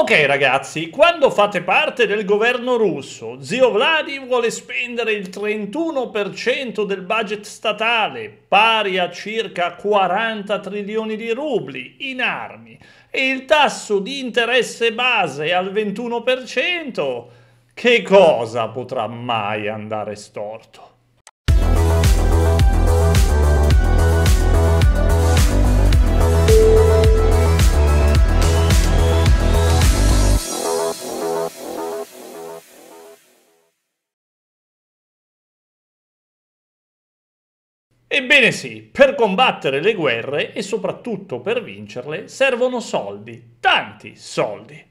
Ok ragazzi, quando fate parte del governo russo, zio Vladi vuole spendere il 31% del budget statale, pari a circa 40 trilioni di rubli, in armi, e il tasso di interesse base è al 21%, che cosa potrà mai andare storto? Ebbene sì, per combattere le guerre e soprattutto per vincerle servono soldi, tanti soldi.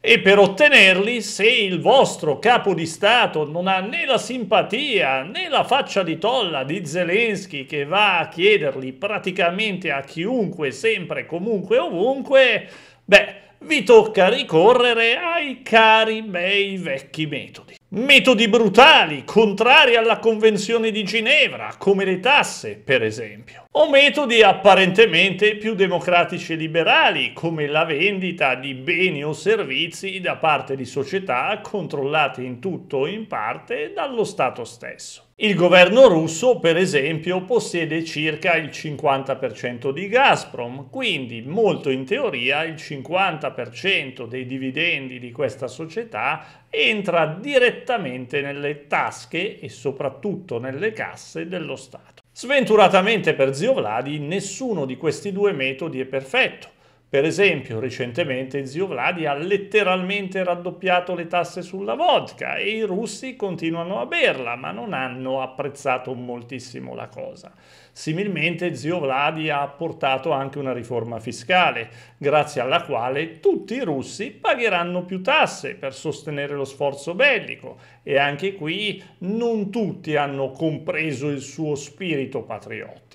E per ottenerli, se il vostro capo di Stato non ha né la simpatia né la faccia di tolla di Zelensky che va a chiederli praticamente a chiunque, sempre, comunque, ovunque, beh, vi tocca ricorrere ai cari bei vecchi metodi. Metodi brutali, contrari alla Convenzione di Ginevra, come le tasse, per esempio. O metodi apparentemente più democratici e liberali, come la vendita di beni o servizi da parte di società controllate in tutto o in parte dallo Stato stesso. Il governo russo, per esempio, possiede circa il 50% di Gazprom, quindi molto in teoria il 50% 40% dei dividendi di questa società entra direttamente nelle tasche e soprattutto nelle casse dello Stato. Sventuratamente per zio Vladi nessuno di questi due metodi è perfetto. Per esempio, recentemente zio Vladi ha letteralmente raddoppiato le tasse sulla vodka e i russi continuano a berla, ma non hanno apprezzato moltissimo la cosa. Similmente zio Vladi ha portato anche una riforma fiscale, grazie alla quale tutti i russi pagheranno più tasse per sostenere lo sforzo bellico e anche qui non tutti hanno compreso il suo spirito patriottico.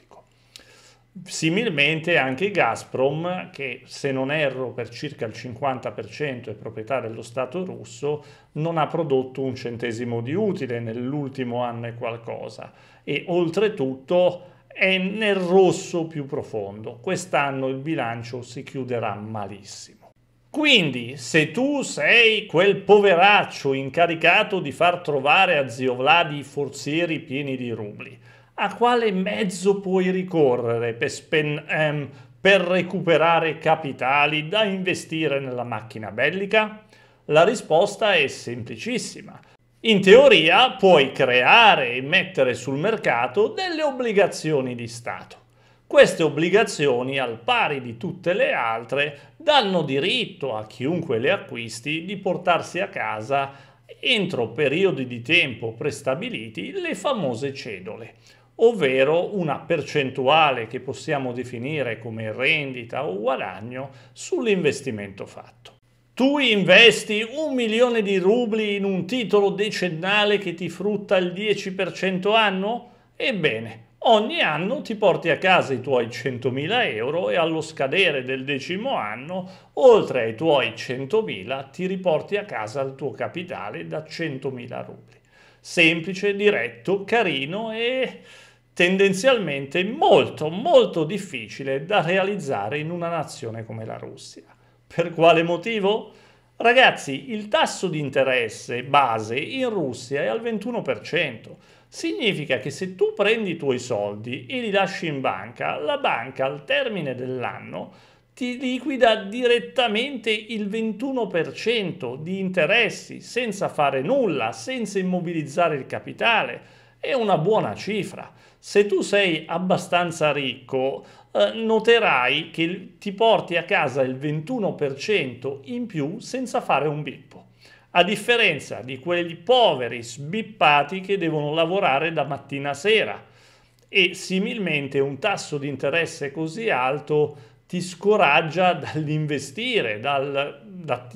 Similmente anche Gazprom, che se non erro per circa il 50% è proprietà dello Stato russo, non ha prodotto un centesimo di utile nell'ultimo anno e qualcosa e oltretutto è nel rosso più profondo. Quest'anno il bilancio si chiuderà malissimo. Quindi, se tu sei quel poveraccio incaricato di far trovare a zio Vladi i forzieri pieni di rubli, a quale mezzo puoi ricorrere per, spen- ehm, per recuperare capitali da investire nella macchina bellica? La risposta è semplicissima. In teoria puoi creare e mettere sul mercato delle obbligazioni di Stato. Queste obbligazioni, al pari di tutte le altre, danno diritto a chiunque le acquisti di portarsi a casa entro periodi di tempo prestabiliti le famose cedole, ovvero una percentuale che possiamo definire come rendita o guadagno sull'investimento fatto. Tu investi un milione di rubli in un titolo decennale che ti frutta il 10% anno? Ebbene, ogni anno ti porti a casa i tuoi 100.000 euro e allo scadere del decimo anno, oltre ai tuoi 100.000, ti riporti a casa il tuo capitale da 100.000 rubli. Semplice, diretto, carino e tendenzialmente molto molto difficile da realizzare in una nazione come la Russia. Per quale motivo? Ragazzi, il tasso di interesse base in Russia è al 21%. Significa che se tu prendi i tuoi soldi e li lasci in banca, la banca al termine dell'anno ti liquida direttamente il 21% di interessi senza fare nulla, senza immobilizzare il capitale è una buona cifra. Se tu sei abbastanza ricco, eh, noterai che ti porti a casa il 21% in più senza fare un bippo, a differenza di quei poveri sbippati che devono lavorare da mattina a sera. E similmente un tasso di interesse così alto ti scoraggia dall'investire, dal, da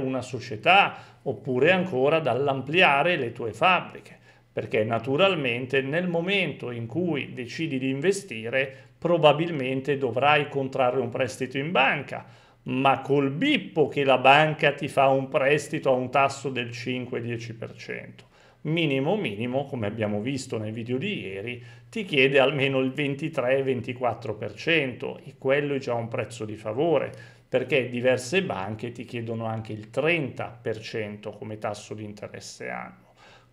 una società oppure ancora dall'ampliare le tue fabbriche perché naturalmente nel momento in cui decidi di investire probabilmente dovrai contrarre un prestito in banca, ma col bippo che la banca ti fa un prestito a un tasso del 5-10%. Minimo minimo, come abbiamo visto nei video di ieri, ti chiede almeno il 23-24% e quello è già un prezzo di favore, perché diverse banche ti chiedono anche il 30% come tasso di interesse anno.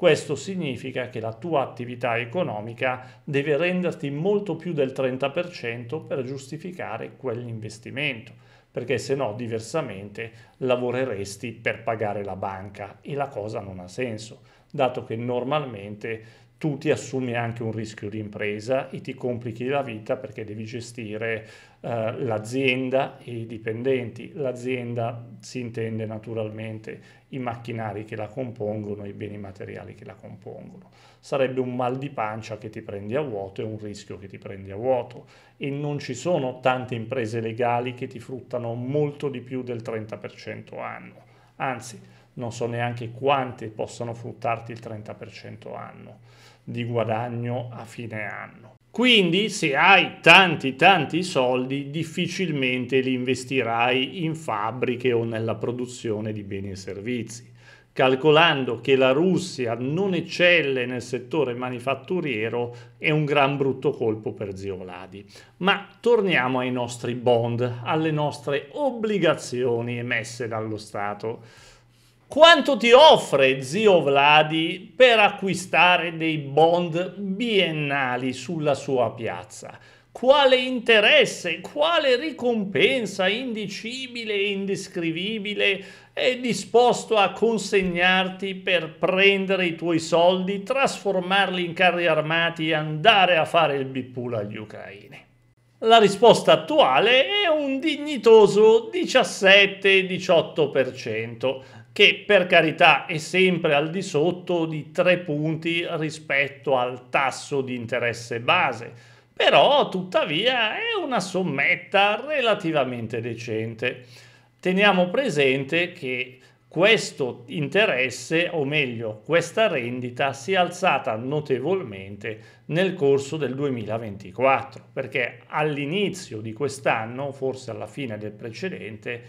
Questo significa che la tua attività economica deve renderti molto più del 30% per giustificare quell'investimento, perché se no diversamente lavoreresti per pagare la banca e la cosa non ha senso, dato che normalmente tu ti assumi anche un rischio di impresa e ti complichi la vita perché devi gestire eh, l'azienda e i dipendenti. L'azienda si intende naturalmente i macchinari che la compongono, i beni materiali che la compongono. Sarebbe un mal di pancia che ti prendi a vuoto e un rischio che ti prendi a vuoto. E non ci sono tante imprese legali che ti fruttano molto di più del 30% anno. Anzi, non so neanche quante possano fruttarti il 30% anno di guadagno a fine anno. Quindi se hai tanti tanti soldi difficilmente li investirai in fabbriche o nella produzione di beni e servizi. Calcolando che la Russia non eccelle nel settore manifatturiero è un gran brutto colpo per Zio Vladi. Ma torniamo ai nostri bond, alle nostre obbligazioni emesse dallo Stato. Quanto ti offre zio Vladi per acquistare dei bond biennali sulla sua piazza? Quale interesse, quale ricompensa indicibile e indescrivibile è disposto a consegnarti per prendere i tuoi soldi, trasformarli in carri armati e andare a fare il bippula agli ucraini? La risposta attuale è un dignitoso 17-18% che per carità è sempre al di sotto di 3 punti rispetto al tasso di interesse base, però tuttavia è una sommetta relativamente decente. Teniamo presente che questo interesse, o meglio, questa rendita si è alzata notevolmente nel corso del 2024, perché all'inizio di quest'anno, forse alla fine del precedente,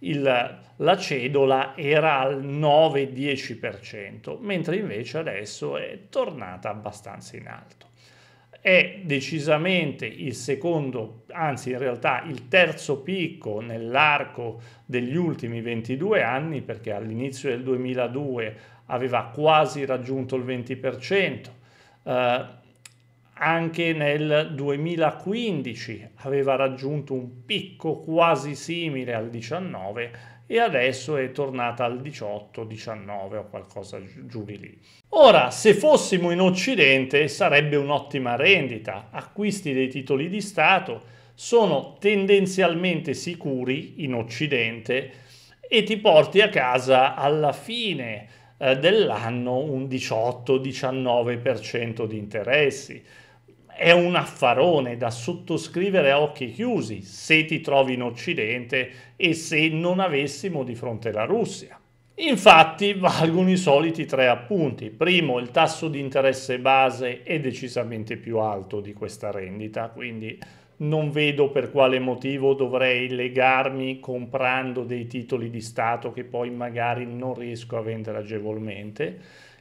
il, la cedola era al 9-10%, mentre invece adesso è tornata abbastanza in alto. È decisamente il secondo, anzi in realtà il terzo picco nell'arco degli ultimi 22 anni, perché all'inizio del 2002 aveva quasi raggiunto il 20%. Eh, anche nel 2015 aveva raggiunto un picco quasi simile al 19 e adesso è tornata al 18, 19 o qualcosa giù di lì. Ora, se fossimo in Occidente sarebbe un'ottima rendita, acquisti dei titoli di Stato sono tendenzialmente sicuri in Occidente e ti porti a casa alla fine eh, dell'anno un 18-19% di interessi è un affarone da sottoscrivere a occhi chiusi se ti trovi in Occidente e se non avessimo di fronte la Russia. Infatti valgono i soliti tre appunti. Primo, il tasso di interesse base è decisamente più alto di questa rendita, quindi non vedo per quale motivo dovrei legarmi comprando dei titoli di Stato che poi magari non riesco a vendere agevolmente.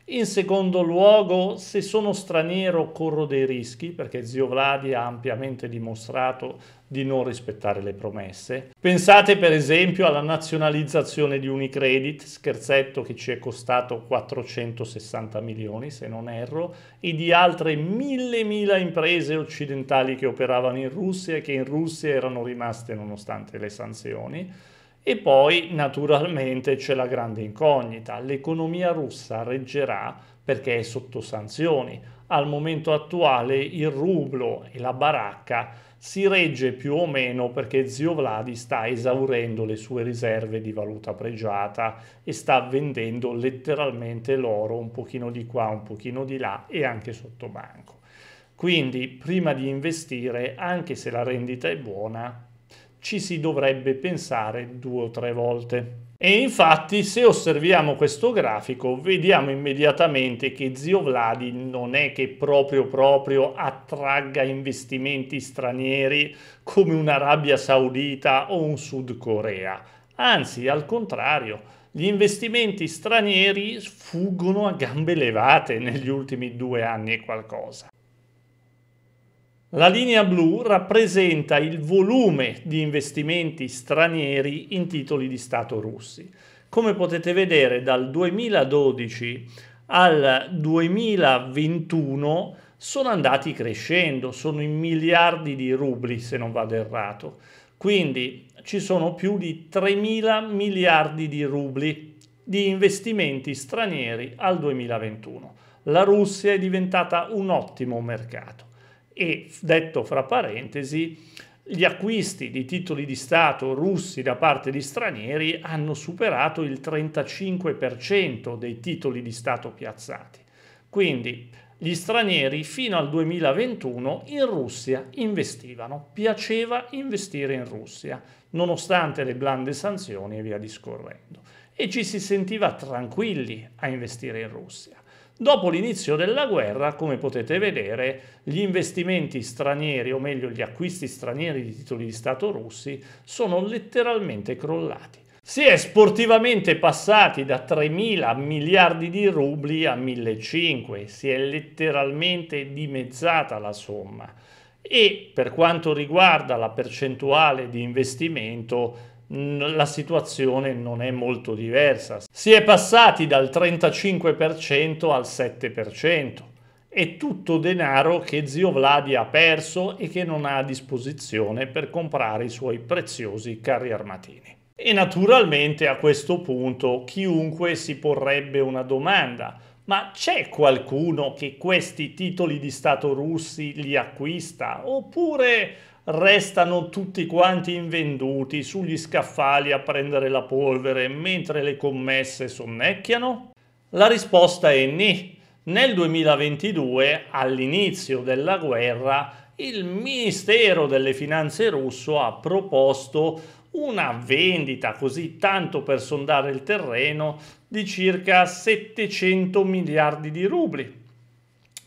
In secondo luogo, se sono straniero corro dei rischi, perché zio Vladi ha ampiamente dimostrato di non rispettare le promesse. Pensate per esempio alla nazionalizzazione di Unicredit, scherzetto che ci è costato 460 milioni se non erro, e di altre mille mila imprese occidentali che operavano in Russia e che in Russia erano rimaste nonostante le sanzioni. E poi naturalmente c'è la grande incognita, l'economia russa reggerà perché è sotto sanzioni. Al momento attuale il rublo e la baracca si regge più o meno perché zio Vladi sta esaurendo le sue riserve di valuta pregiata e sta vendendo letteralmente l'oro un pochino di qua, un pochino di là e anche sotto banco. Quindi prima di investire, anche se la rendita è buona, ci si dovrebbe pensare due o tre volte. E infatti se osserviamo questo grafico vediamo immediatamente che zio Vladi non è che proprio proprio attragga investimenti stranieri come un'Arabia Saudita o un Sud Corea. Anzi, al contrario, gli investimenti stranieri sfuggono a gambe levate negli ultimi due anni e qualcosa. La linea blu rappresenta il volume di investimenti stranieri in titoli di Stato russi. Come potete vedere dal 2012 al 2021 sono andati crescendo, sono in miliardi di rubli se non vado errato. Quindi ci sono più di 3.000 miliardi di rubli di investimenti stranieri al 2021. La Russia è diventata un ottimo mercato e detto fra parentesi, gli acquisti di titoli di Stato russi da parte di stranieri hanno superato il 35% dei titoli di Stato piazzati. Quindi gli stranieri fino al 2021 in Russia investivano, piaceva investire in Russia, nonostante le blande sanzioni e via discorrendo. E ci si sentiva tranquilli a investire in Russia. Dopo l'inizio della guerra, come potete vedere, gli investimenti stranieri, o meglio gli acquisti stranieri di titoli di Stato russi, sono letteralmente crollati. Si è sportivamente passati da 3.000 miliardi di rubli a 1.500, si è letteralmente dimezzata la somma. E per quanto riguarda la percentuale di investimento, la situazione non è molto diversa. Si è passati dal 35% al 7%. È tutto denaro che zio Vladi ha perso e che non ha a disposizione per comprare i suoi preziosi carri armatini. E naturalmente a questo punto chiunque si porrebbe una domanda ma c'è qualcuno che questi titoli di Stato russi li acquista? Oppure restano tutti quanti invenduti sugli scaffali a prendere la polvere mentre le commesse sonnecchiano? La risposta è nì. Nel 2022, all'inizio della guerra, il Ministero delle Finanze russo ha proposto una vendita così tanto per sondare il terreno di circa 700 miliardi di rubli,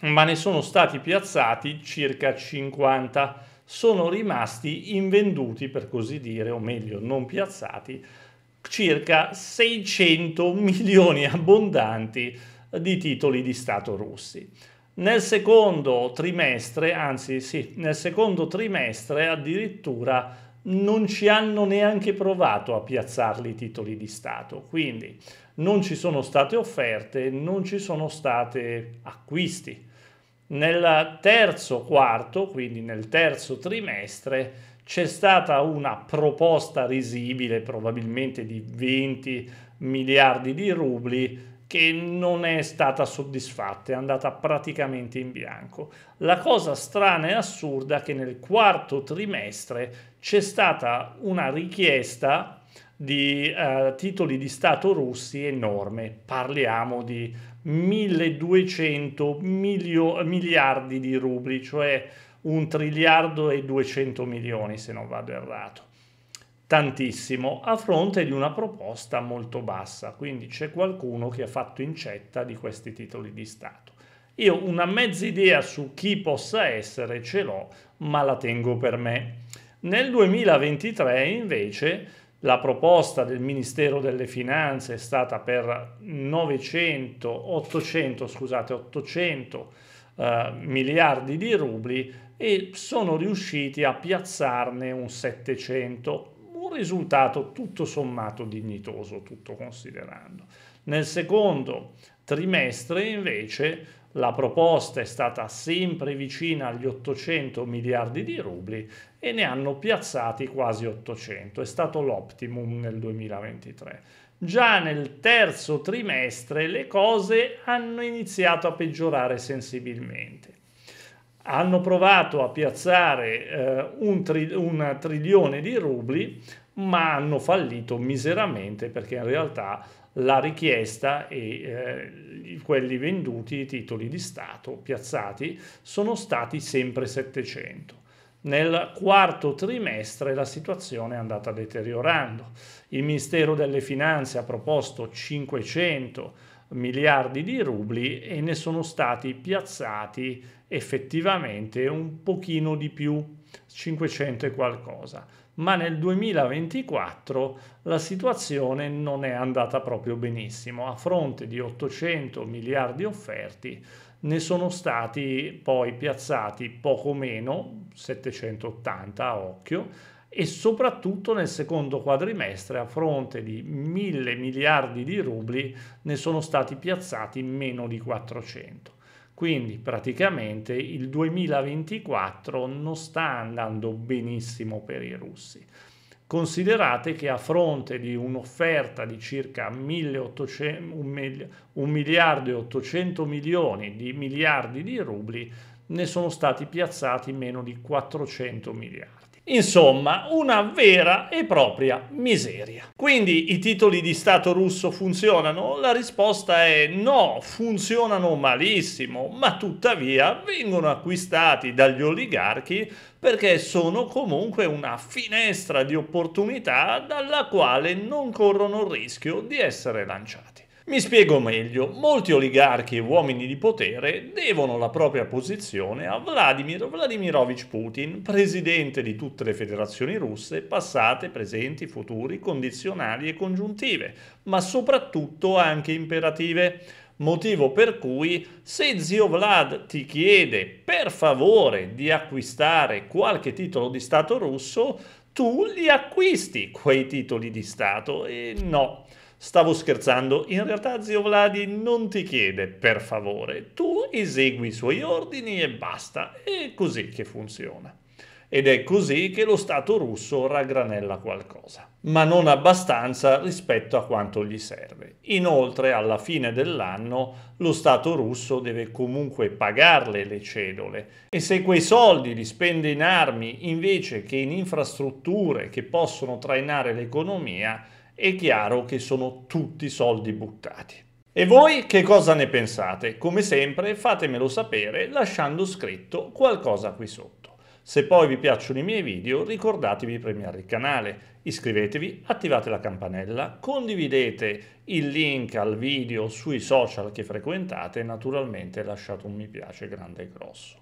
ma ne sono stati piazzati circa 50. Sono rimasti invenduti, per così dire, o meglio, non piazzati, circa 600 milioni abbondanti di titoli di Stato russi. Nel secondo trimestre, anzi sì, nel secondo trimestre addirittura non ci hanno neanche provato a piazzarli i titoli di Stato, quindi non ci sono state offerte, non ci sono stati acquisti. Nel terzo quarto, quindi nel terzo trimestre, c'è stata una proposta risibile, probabilmente di 20 miliardi di rubli, che non è stata soddisfatta, è andata praticamente in bianco. La cosa strana e assurda è che nel quarto trimestre c'è stata una richiesta di eh, titoli di Stato russi enorme, parliamo di 1200 milio- miliardi di rubli, cioè un triliardo e 200 milioni se non vado errato tantissimo a fronte di una proposta molto bassa, quindi c'è qualcuno che ha fatto incetta di questi titoli di Stato. Io una mezza idea su chi possa essere ce l'ho, ma la tengo per me. Nel 2023 invece la proposta del Ministero delle Finanze è stata per 900, 800, scusate, 800 eh, miliardi di rubli e sono riusciti a piazzarne un 700 un risultato tutto sommato dignitoso, tutto considerando. Nel secondo trimestre invece la proposta è stata sempre vicina agli 800 miliardi di rubli e ne hanno piazzati quasi 800, è stato l'optimum nel 2023. Già nel terzo trimestre le cose hanno iniziato a peggiorare sensibilmente hanno provato a piazzare eh, un, tri- un trilione di rubli, ma hanno fallito miseramente perché in realtà la richiesta e eh, quelli venduti, i titoli di Stato piazzati, sono stati sempre 700. Nel quarto trimestre la situazione è andata deteriorando. Il Ministero delle Finanze ha proposto 500, miliardi di rubli e ne sono stati piazzati effettivamente un pochino di più, 500 e qualcosa. Ma nel 2024 la situazione non è andata proprio benissimo. A fronte di 800 miliardi offerti, ne sono stati poi piazzati poco meno, 780 a occhio, e soprattutto nel secondo quadrimestre a fronte di mille miliardi di rubli ne sono stati piazzati meno di 400. Quindi praticamente il 2024 non sta andando benissimo per i russi. Considerate che a fronte di un'offerta di circa 1 miliardo e 800 milioni di miliardi di rubli ne sono stati piazzati meno di 400 miliardi. Insomma, una vera e propria miseria. Quindi i titoli di Stato russo funzionano? La risposta è no, funzionano malissimo, ma tuttavia vengono acquistati dagli oligarchi perché sono comunque una finestra di opportunità dalla quale non corrono il rischio di essere lanciati. Mi spiego meglio, molti oligarchi e uomini di potere devono la propria posizione a Vladimir Vladimirovich Putin, presidente di tutte le federazioni russe, passate, presenti, futuri, condizionali e congiuntive, ma soprattutto anche imperative. Motivo per cui se zio Vlad ti chiede per favore di acquistare qualche titolo di Stato russo, tu li acquisti quei titoli di Stato e no. Stavo scherzando, in realtà zio Vladi non ti chiede per favore, tu esegui i suoi ordini e basta, è così che funziona. Ed è così che lo Stato russo raggranella qualcosa, ma non abbastanza rispetto a quanto gli serve. Inoltre, alla fine dell'anno, lo Stato russo deve comunque pagarle le cedole e se quei soldi li spende in armi invece che in infrastrutture che possono trainare l'economia, è chiaro che sono tutti soldi buttati. E voi che cosa ne pensate? Come sempre fatemelo sapere lasciando scritto qualcosa qui sotto. Se poi vi piacciono i miei video ricordatevi di premiare il canale, iscrivetevi, attivate la campanella, condividete il link al video sui social che frequentate e naturalmente lasciate un mi piace grande e grosso.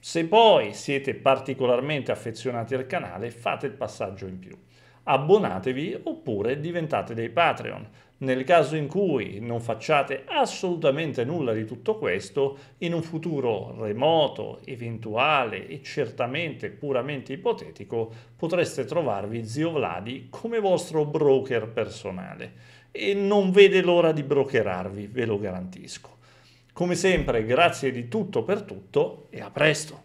Se poi siete particolarmente affezionati al canale fate il passaggio in più abbonatevi oppure diventate dei Patreon. Nel caso in cui non facciate assolutamente nulla di tutto questo, in un futuro remoto, eventuale e certamente puramente ipotetico, potreste trovarvi Zio Vladi come vostro broker personale e non vede l'ora di brokerarvi, ve lo garantisco. Come sempre, grazie di tutto per tutto e a presto!